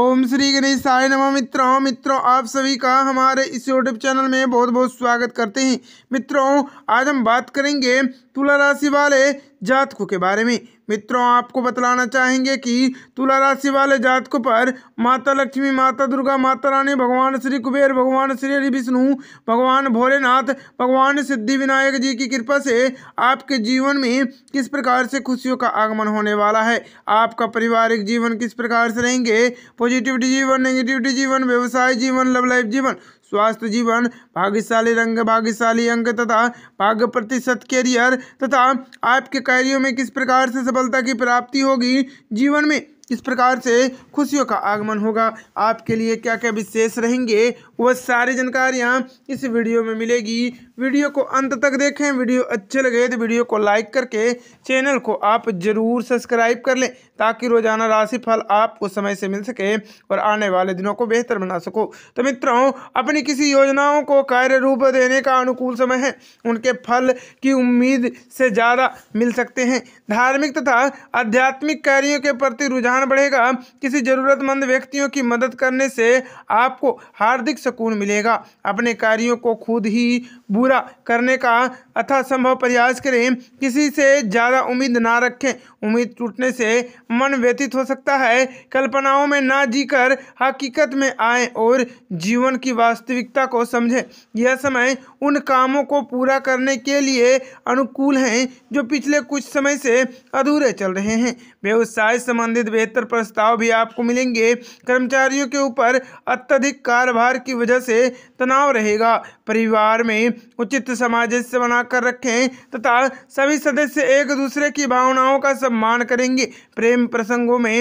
ओम श्री गणेश साय नमो मित्रों मित्रों आप सभी का हमारे इस यूट्यूब चैनल में बहुत बहुत स्वागत करते हैं मित्रों आज हम बात करेंगे तुला राशि वाले जातकों के बारे में मित्रों आपको बतलाना चाहेंगे कि तुला राशि वाले जातकों पर माता लक्ष्मी माता दुर्गा माता रानी भगवान श्री कुबेर भगवान श्री हरि विष्णु भगवान भोलेनाथ भगवान सिद्धि विनायक जी की कृपा से आपके जीवन में किस प्रकार से खुशियों का आगमन होने वाला है आपका पारिवारिक जीवन किस प्रकार से रहेंगे पॉजिटिविटी जीवन नेगेटिविटी जीवन व्यवसाय जीवन लव लाइफ जीवन स्वास्थ्य जीवन भाग्यशाली रंग भाग्यशाली अंक तथा भाग्य प्रतिशत कैरियर तथा आपके कार्यों में किस प्रकार से सफलता की प्राप्ति होगी जीवन में किस प्रकार से खुशियों का आगमन होगा आपके लिए क्या क्या विशेष रहेंगे वह सारी जानकारियाँ इस वीडियो में मिलेगी वीडियो को अंत तक देखें वीडियो अच्छे लगे तो वीडियो को लाइक करके चैनल को आप ज़रूर सब्सक्राइब कर लें ताकि रोजाना राशिफल आपको समय से मिल सके और आने वाले दिनों को बेहतर बना सको तो मित्रों अपनी किसी योजनाओं को कार्य रूप देने का अनुकूल समय है उनके फल की उम्मीद से ज़्यादा मिल सकते हैं धार्मिक तथा आध्यात्मिक कार्यों के प्रति रुझान बढ़ेगा किसी ज़रूरतमंद व्यक्तियों की मदद करने से आपको हार्दिक सुकून मिलेगा अपने कार्यों को खुद ही बुरा करने का अथा संभव प्रयास करें किसी से ज़्यादा उम्मीद ना रखें उम्मीद टूटने से मन व्यतीत हो सकता है कल्पनाओं में ना जीकर हकीकत में आए और जीवन की वास्तविकता को समझें यह समय उन कामों को पूरा करने के लिए अनुकूल हैं जो पिछले कुछ समय से अधूरे चल रहे हैं व्यवसाय संबंधित बेहतर प्रस्ताव भी आपको मिलेंगे कर्मचारियों के ऊपर अत्यधिक कारभार की की वजह से तनाव रहेगा परिवार में उचित सामंजस्य बनाकर रखें तथा सभी सदस्य एक दूसरे की भावनाओं का सम्मान करेंगे प्रेम प्रसंगों में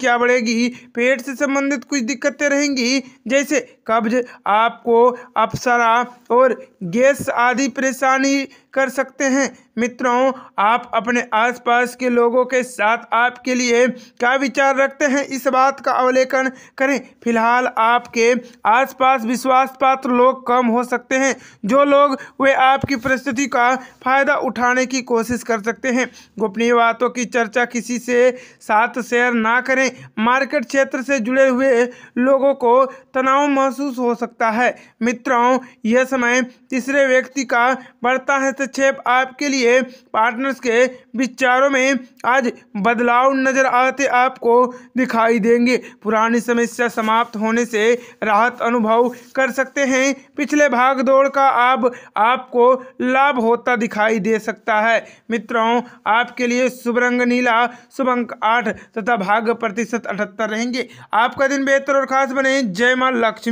क्या बढ़ेगी पेट से संबंधित कुछ दिक्कतें रहेंगी जैसे कब्ज आपको अप्सरा और गैस आदि परेशानी कर सकते हैं मित्रों आप अपने आसपास के लोगों के साथ आपके लिए क्या विचार रखते हैं इस बात का अवलेखन करें फिलहाल आपके आसपास विश्वास पात्र लोग कम हो सकते हैं जो लोग वे आपकी परिस्थिति का फायदा उठाने की कोशिश कर सकते हैं गोपनीय बातों की चर्चा किसी से साथ शेयर ना करें मार्केट क्षेत्र से जुड़े हुए लोगों को तनाव महसूस हो सकता है मित्रों यह समय तीसरे व्यक्ति का बढ़ता है हस्तक्षेप आपके लिए पार्टनर्स के विचारों में आज बदलाव नजर आते आपको दिखाई देंगे पुरानी समस्या समाप्त होने से राहत अनुभव कर सकते हैं पिछले भाग दौड़ का आप, आपको लाभ होता दिखाई दे सकता है मित्रों आपके लिए शुभ रंग नीला शुभ अंक आठ तथा भाग्य प्रतिशत अठहत्तर रहेंगे आपका दिन बेहतर और खास बने जय माँ लक्ष्मी